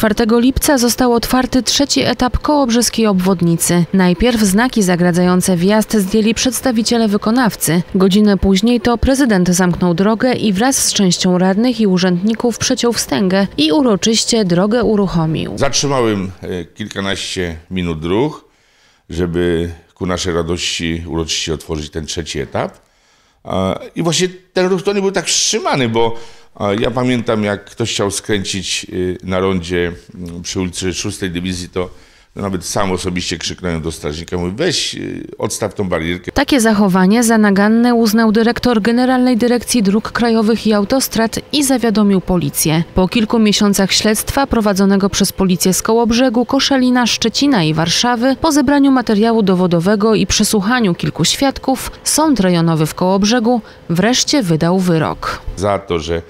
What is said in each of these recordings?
4 lipca został otwarty trzeci etap Kołobrzyskiej obwodnicy. Najpierw znaki zagradzające wjazd zdjęli przedstawiciele wykonawcy. Godzinę później to prezydent zamknął drogę i wraz z częścią radnych i urzędników przeciął wstęgę i uroczyście drogę uruchomił. Zatrzymałem e, kilkanaście minut ruch, żeby ku naszej radości uroczyście otworzyć ten trzeci etap. I właśnie ten ruch to nie był tak wstrzymany, bo ja pamiętam, jak ktoś chciał skręcić y, na rondzie mm, przy ulicy 6 Dywizji, to nawet sam osobiście krzyknąłem do strażnika, mówi weź, y, odstaw tą barierkę. Takie zachowanie za naganne uznał dyrektor Generalnej Dyrekcji Dróg Krajowych i Autostrad i zawiadomił policję. Po kilku miesiącach śledztwa prowadzonego przez policję z Kołobrzegu, Koszalina, Szczecina i Warszawy, po zebraniu materiału dowodowego i przesłuchaniu kilku świadków, sąd rejonowy w Kołobrzegu wreszcie wydał wyrok. Za to, że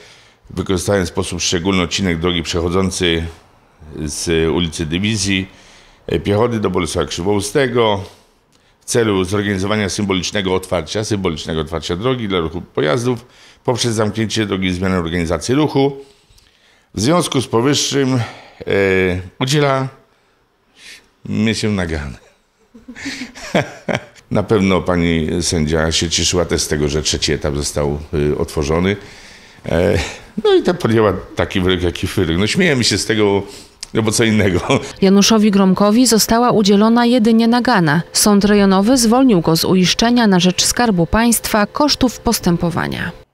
Wykorzystałem w sposób szczególny odcinek drogi przechodzący z ulicy Dywizji e, Piechody do Bolesława Krzywoustego w celu zorganizowania symbolicznego otwarcia, symbolicznego otwarcia drogi dla ruchu pojazdów poprzez zamknięcie drogi zmianę organizacji ruchu. W związku z powyższym e, udziela mnie się nagany. Na pewno pani sędzia się cieszyła też z tego, że trzeci etap został y, otworzony. E, no i ta podjęła taki wyrok, jaki fryk. No śmiejemy się z tego, no bo co innego. Januszowi Gromkowi została udzielona jedynie nagana. Sąd rejonowy zwolnił go z uiszczenia na rzecz Skarbu Państwa kosztów postępowania.